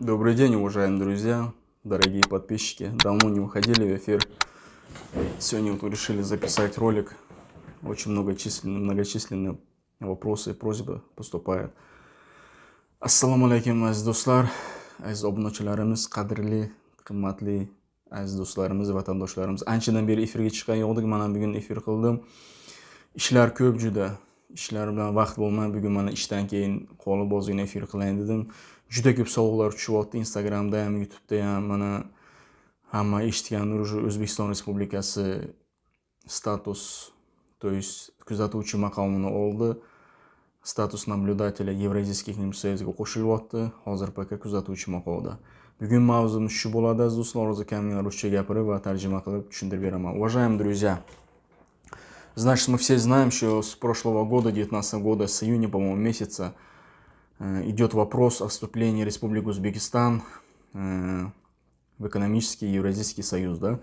Добрый день, уважаемые друзья, дорогие подписчики. Давно не выходили в эфир. Сегодня вот решили записать ролик. Очень многочисленные, многочисленные вопросы и просьбы поступают. Ассаламу алейкум, аз дуслар, аз обночиларимиз, қадірли, қымматли, аз дусларымыз, ватандошларымыз. Анчадан бері эфирге шыққан жоқдық, мана бүгін эфир қылдым. Ишлар көп жүді. ishlar bilan vaqt bo'lmadi bugun mana ishdan keyin qolib ozgina efir qilayin dedim juda ko'p savollar tushyapti instagramda ham youtubeda ham mana hamma eshitgan уже o'zbekiston respublikasi status то есть kuzatuvchi maqomini oldi status наблюдателя евразийских немсоюзga qo'shilyapti hozir paka kuzatuvchi maqomida bugun mavzumiz shu bo'ladi aziz do'stlar hozir kamgina ruscha gapirib va tarjima qilib tushuntirib beraman уважаемые друзья Значит, мы все знаем, что с прошлого года, 19 года, с июня, по-моему, месяца, э, идет вопрос о вступлении Республики Узбекистан э, в экономический Евразийский союз, да?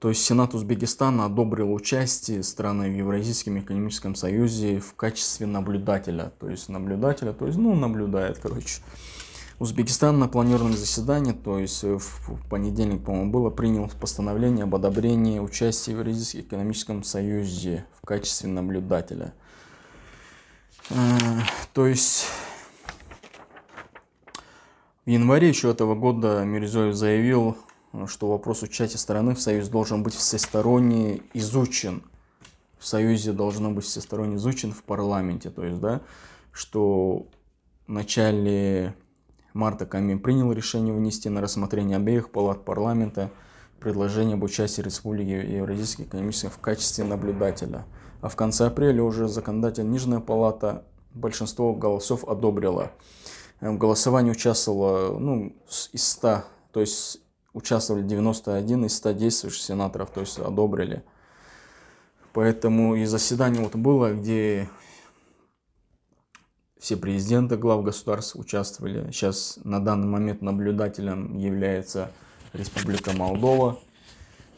То есть Сенат Узбекистана одобрил участие страны в Евразийском экономическом союзе в качестве наблюдателя. То есть наблюдателя, то есть, ну, наблюдает, короче. Узбекистан на планированном заседании, то есть э, в понедельник, по-моему, было, принял постановление об одобрении участия в Евразийском экономическом союзе в качестве наблюдателя. Э, то есть в январе еще этого года Мирзоев заявил, что вопрос участия страны в союз должен быть всесторонне изучен. В союзе должно быть всесторонне изучен в парламенте. То есть, да, что в начале марта Камин принял решение внести на рассмотрение обеих палат парламента предложение об участии Республики Евразийской комиссии в качестве наблюдателя. А в конце апреля уже законодатель Нижняя палата большинство голосов одобрила. Э, в голосовании участвовало ну, из 100, то есть участвовали 91 из 100 действующих сенаторов, то есть одобрили. Поэтому и заседание вот было, где все президенты глав государств участвовали. Сейчас на данный момент наблюдателем является Республика Молдова,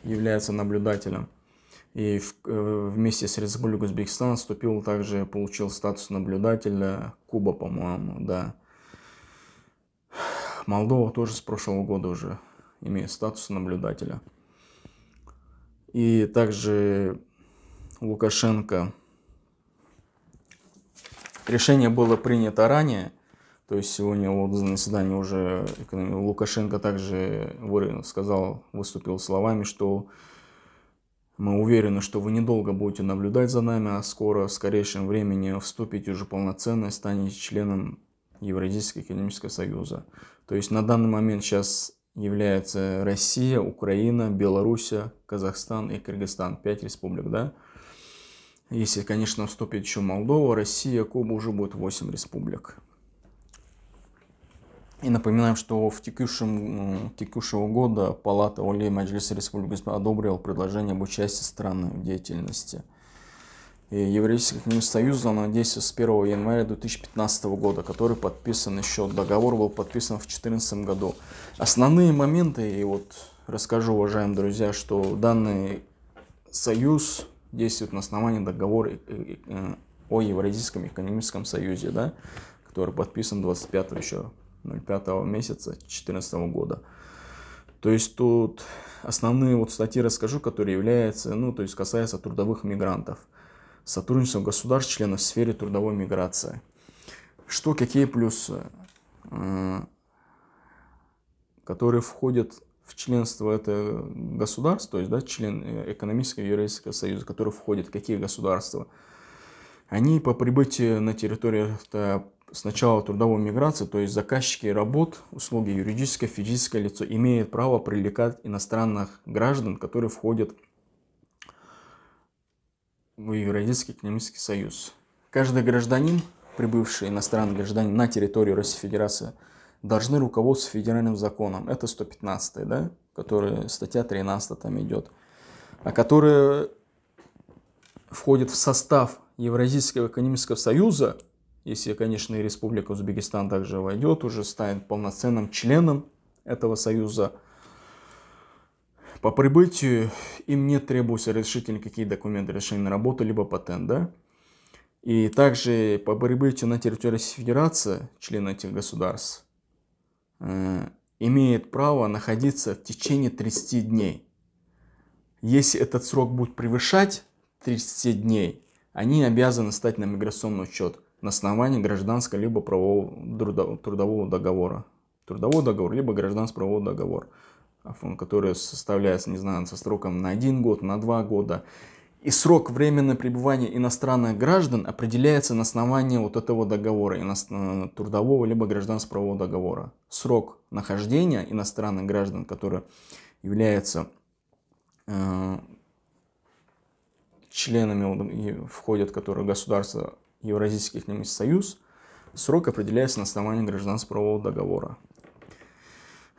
является наблюдателем. И в, э, вместе с Республикой Узбекистан вступил также, получил статус наблюдателя Куба, по-моему, да. Молдова тоже с прошлого года уже имеет статус наблюдателя. И также Лукашенко Решение было принято ранее, то есть сегодня вот на заседании уже Лукашенко также сказал, выступил словами, что мы уверены, что вы недолго будете наблюдать за нами, а скоро, в скорейшем времени, вступите уже полноценно и станете членом Евразийского экономического союза. То есть на данный момент сейчас является Россия, Украина, Беларусь, Казахстан и Кыргызстан. Пять республик, да? Если, конечно, вступит еще Молдова, Россия, Куба, уже будет 8 республик. И напоминаем, что в текущем, ну, текущего года Палата Улей Маджлиса Республики одобрила предложение об участии страны в деятельности. И Еврейский экономический союз действует с 1 января 2015 года, который подписан еще, договор был подписан в 2014 году. Основные моменты, и вот расскажу, уважаемые друзья, что данный союз действует на основании договора э, э, э, о Евразийском экономическом союзе, да, который подписан 25 еще 05 месяца 2014 года. То есть тут основные вот статьи расскажу, которые являются, ну, то есть касаются трудовых мигрантов. Сотрудничество государств-членов в сфере трудовой миграции. Что, какие плюсы, которые входят в членство это государство, то есть да, член э, экономического Евразийского союза, который входит, какие государства, они по прибытии на территорию это с трудовой миграции, то есть заказчики работ, услуги юридическое, физическое лицо имеют право привлекать иностранных граждан, которые входят в Евразийский экономический союз. Каждый гражданин, прибывший иностранный гражданин на территорию Российской Федерации, должны руководствоваться федеральным законом. Это 115, да, который, статья 13 там идет, а которая входит в состав Евразийского экономического союза, если, конечно, и Республика Узбекистан также войдет, уже станет полноценным членом этого союза. По прибытию им не требуется решить никакие документы решения на работу, либо патент, да? И также по прибытию на территорию Федерации члена этих государств Э, имеет право находиться в течение 30 дней. Если этот срок будет превышать 30 дней, они обязаны стать на миграционный учет на основании гражданского либо правового трудового договора. Трудовой договор, либо гражданско-правовой договор, э, который составляется, не знаю, со сроком на один год, на два года. И срок временного пребывания иностранных граждан определяется на основании вот этого договора, э, трудового либо гражданского договора. Срок нахождения иностранных граждан, которые являются э, членами, входят в которые государства экономический Союз, срок определяется на основании гражданского договора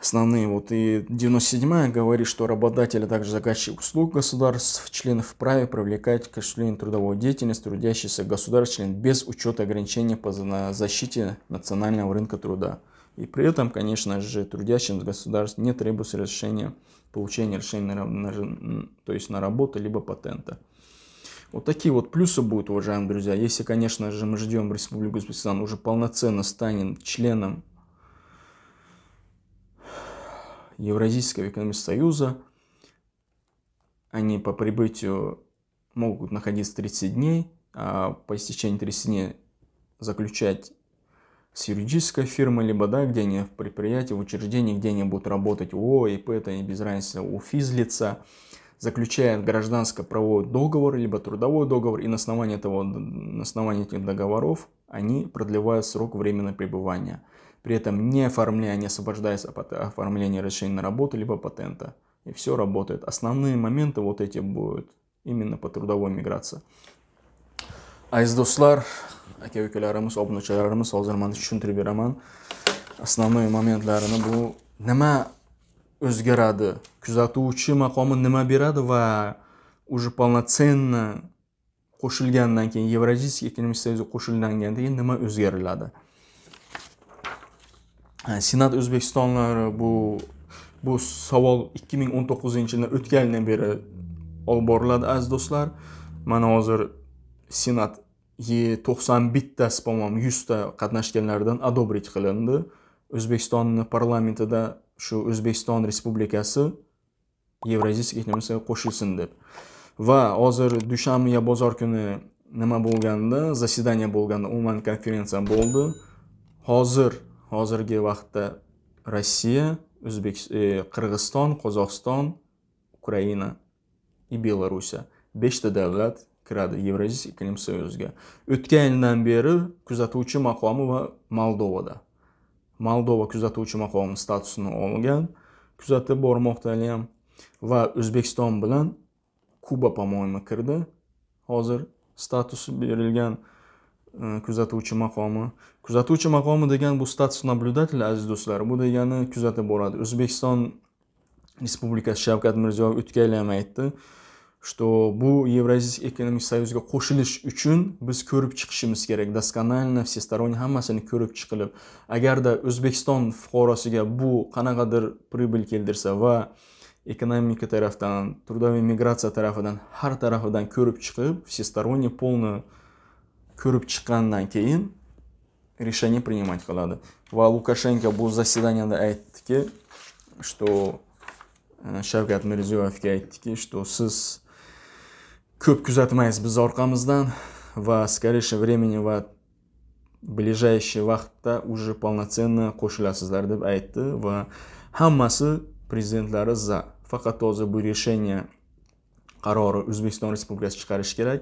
основные. Вот и 97-я говорит, что работодатель, а также заказчик услуг государств, членов вправе привлекать к осуществлению трудовой деятельности трудящийся государств член без учета ограничений по защите национального рынка труда. И при этом, конечно же, трудящимся государств не требуется решение, получения решения на, на, то есть на работу, либо патента. Вот такие вот плюсы будут, уважаемые друзья. Если, конечно же, мы ждем Республику Узбекистан уже полноценно станет членом Евразийского экономического союза. Они по прибытию могут находиться 30 дней, а по истечении 30 дней заключать с юридической фирмой, либо да, где они в предприятии, в учреждении, где они будут работать, у ИП, это не без разницы, у физлица, заключает гражданско-правовой договор, либо трудовой договор, и на основании, этого, на основании этих договоров они продлевают срок временного пребывания – при этом не оформляя, не освобождаясь от оформления решения на работу либо патента. И все работает. Основные моменты вот эти будут именно по трудовой миграции. Айз достлар, aka ukalarimiz obunachilarimiz hozir mana tushuntirib beraman основной momentlarini bu nima o'zgaradi kuzatuvchi maqomi nima beradi va уже полноценно qo'shilgandan keyin yevraziyskiy ekonomik союзga qo'shilgandan keyin nima o'zgariladi senat o'zbekistonlari bu bu savol 2019 yildan o'tganidan beri olib boriladi aziz do'stlar mana hozir senat 90 bittasi по 100 ta qatnashganlardan adobrit qilindi O'zbekistonning parlamentida shu o'zbekiston respublikasi yevraziyskiy немецga qo'shilsin deb va hozir dushanba bozor kuni nima bo'lganda zasedaniya bo'lganda umuman konferensiya bo'ldi hozir hozirgi vaqtda rossiya o'zbek e, qirg'iziston qozog'iston ukraina и belorussiya beshta davlat kiradi yevrazis iqlim soyuziga o'tgan yildan beri kuzatuvchi maqomi va moldovada moldova kuzatuvchi maqomi statusini olgan kuzatib bormoqda hali ham va o'zbekiston bilan kuba по моему kirdi hozir statusi berilgan Э, kuzatuvchi maqomi kuzatuvchi maqomi degan bu status наблюдатель aziz do'stlar bu degani kuzatib boradi o'zbekiston respublikasi shavkat mirziyoyev o'tgan ham aytdi что bu евразийский ekonomik союзga qo'shilish uchun biz ko'rib chiqishimiz kerak досконально всесторонне hammasini ko'rib chiqilib agarda o'zbekiston fuqarosiga bu qanaqadir прибыль keltirsa va ekonomika tarafdan trudoviy migratsiya tarafidan har tarafidan ko'rib chiqib всесторонне полный ko'rib chiqqandan keyin решение принимать qiladi va lukashenko bu zasedaniyada aytdiki что э, shavkat mirziyoyevga aytdiki что siz ko'p kuzatmaysiz biz orqamizdan va скорейшее времени va ближайший vaqtda уже полноценно qo'shilasizlar deb aytdi va hammasi prezidentlari za faqat hozir bu решение qarori o'zbekiston respublikasi chiqarishi kerak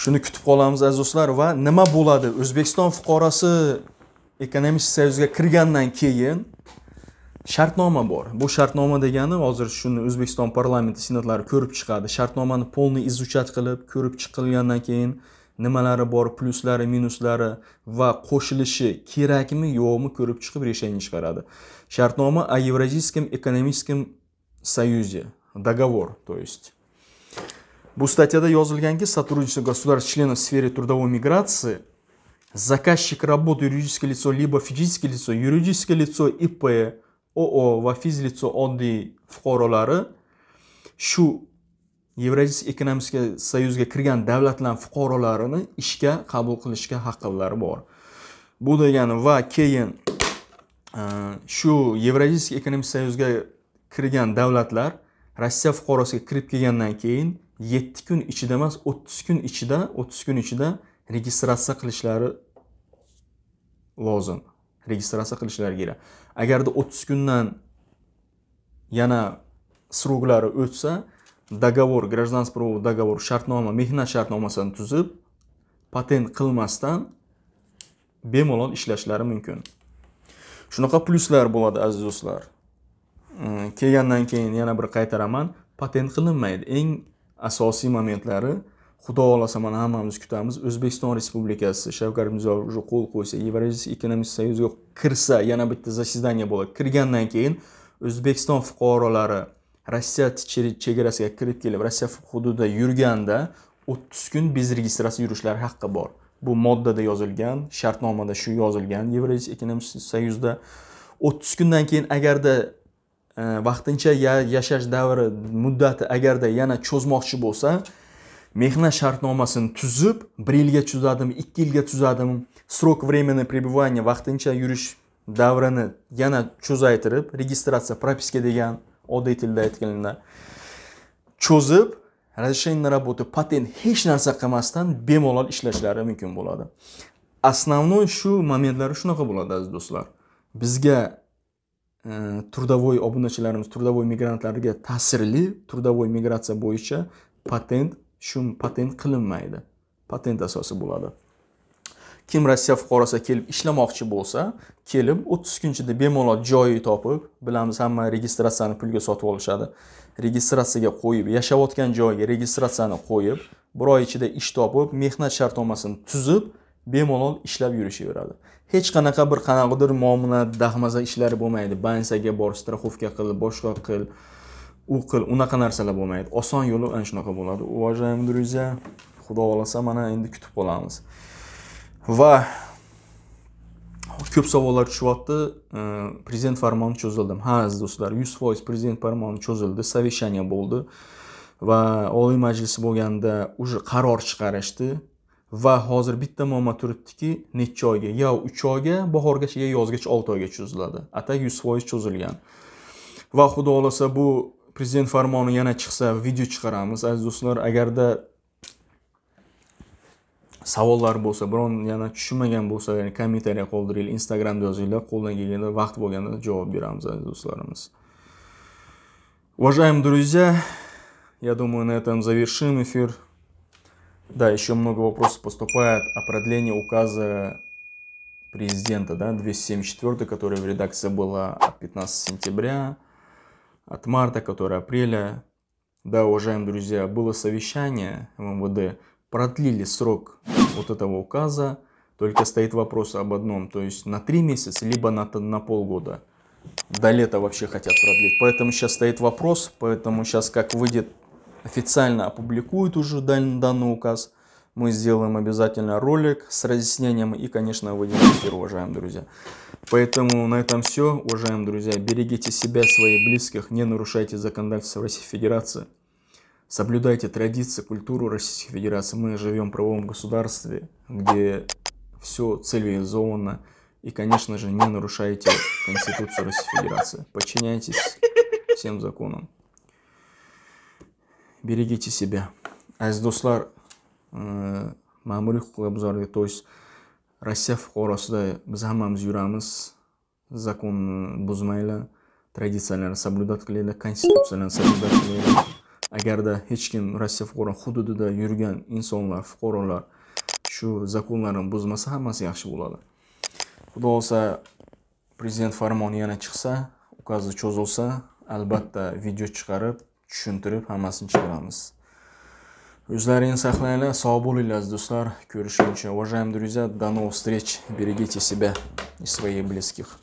shuni kutib qolamiz aziz do'stlar va nima bo'ladi o'zbekiston fuqarosi ekonomik soyuzga kirgandan keyin shartnoma bor bu shartnoma degani hozir shuni o'zbekiston parlamenti senatlari ko'rib chiqadi shartnomani полный изучать qilib ko'rib chiqilgandan keyin nimalari bor plyuslari minuslari va qo'shilishi kerakmi yo'qmi ko'rib chiqib решение chiqaradi shartnoma о евразийском экономическом союзе договор то есть bu statyada yozilganki сотрудничество государств членов в сфере трудовой миграции заказчик работы юридическое лицо либо физическое лицо юридическое лицо ип oo va fizlitso oddiy fuqarolari shu yevraziyasiy ekonomika soyuziga kirgan davlatlar fuqarolarini ishga qabul qilishga haqqilari bor bu degani va keyin shu yevraziyasiy ekonomik soyuzga kirgan davlatlar rossiya fuqarosiga kirib kelgandan keyin 7 kun ichida emas 30 kun ichida 30 kun ichida registratsiya qilishlari lozim registratsiya qilishlari kerak agarda 30 kundan yana сроглari o'tsa договор гражданский договор shartnoma mehnat shartnomasini tuzib patent qilmasdan bemalol ishlashlari mumkin shunaqa pluslar bo'ladi aziz do'stlar hm, kelgandan keyin yana bir qaytaraman patent qilinmaydi eng asosiy momentlari xudo xohlasa mana hammamiz kutamiz o'zbekiston respublikasi shavkat mirziyoyev уже qo'l qo'ysa евразийский ekonomik союзga kirsa yana bitta заседание bo'ladi kirgandan keyin o'zbekiston fuqarolari rossiya chegarasiga kirib kelib rossiya hududida yurganda o'ttiz kun без регистрации yurishlari haqqi bor bu moddada yozilgan shartnomada shu yozilgan yevroiy ekonomik soyuzda o'ttiz kundan keyin agarda vaqtincha yashash davri muddati agarda yana cho'zmoqchi bo'lsa mehnat shartnomasini tuzib bir yilga tuzadim ikki yilga tuzadim срок времени пребывания vaqtincha yurish davrini yana cho'zaytirib registratsiya propiska degan oddiy tilda aytganda cho'zib разрешение на работу patent hech narsa qilmasdan bemalol ishlashlari mumkin bo'ladi основной shu momentlari shunaqa bo'ladi aziz do'stlar bizga trudовой obunachilarimiz trudовой migrantlarga ta'sirli trudовой migratsiya bo'yicha patent shu patent qilinmaydi patent asosi bo'ladi kim rossiya fuqarosi kelib ishlamoqchi bo'lsa kelib o'ttiz kun ichida bemalol joyi topib bilamiz hamma registratsiyani pulga sotib olishadi registratsiyaga qo'yib yashayotgan joyiga registratsiyani qo'yib bir oy ichida ish topib mehnat shartnomasini tuzib bemalol ishlab yurishaveradi hech qanaqa bir qanaqadir muomala dahmaza ishlari bo'lmaydi bansaga bor страховка qil boshqa qil u qil unaqa narsalar bo'lmaydi oson yo'li ana shunaqa bo'ladi уважаемые друзья xudo xohlasa mana endi kutib qolamiz va ko'p savollar tushyapti prezident farmoni cho'zildimi ha aziz do'stlar yuz foiz prezident farmoni cho'zildi совещание bo'ldi va oliy majlis bo'lganda уже qaror chiqarishdi va hozir bitta muammo turibdiki necha oyga yo uch oyga bahorgacha yo yozgacha olti oyga cho'ziladi atak yuz foiz cho'zilgan va xudo xohlasa bu prezident farmoni yana chiqsa video chiqaramiz aziz do'stlar agarda savollar bo'lsa biron yana tushunmagan bo'lsa yani kommentariya qoldiringlar instagramda yozinglar qo'ldan kelganda vaqt bo'lganda javob beramiz aziz do'stlarimiz уважаемые друзья я думаю на этом завершим эфир Да, еще много вопросов поступает о продлении указа президента, да, 274, которая в редакции была от 15 сентября, от марта, которая апреля. Да, уважаемые друзья, было совещание МВД, продлили срок вот этого указа, только стоит вопрос об одном, то есть на три месяца, либо на, на полгода. До лета вообще хотят продлить. Поэтому сейчас стоит вопрос, поэтому сейчас как выйдет официально опубликует уже данный указ. Мы сделаем обязательно ролик с разъяснением и, конечно, выйдем уважаемые друзья. Поэтому на этом все, уважаемые друзья. Берегите себя, своих близких, не нарушайте законодательство Российской Федерации. Соблюдайте традиции, культуру Российской Федерации. Мы живем в правовом государстве, где все цивилизованно. И, конечно же, не нарушайте Конституцию Российской Федерации. Подчиняйтесь всем законам. Берегите себя. Aziz do'stlar, ma'muriy huquqlar buzarlik, то есть Rossiya fuqarosida biz hammamiz yuramiz. Zakonni buzmanglar, traditsiyalarni sabodat qilinglar, konstitutsiyalarni sabodat qilinglar. Agarda hech kim Rossiya fuqaro hududida yurgan insonlar, fuqarolar shu zakonlarni buzmasa hammasi yaxshi bo'ladi. Xudo olsa prezident farmoni yana chiqsa, ukazi cho'zilsa, albatta video chiqarib tushuntirib hammasini chiqaramiz o'zlaringni saqlanglar sog' bo'linglar do'stlar ko'rishguncha уважаемые друзья до новых встреч берегите себя и своих близких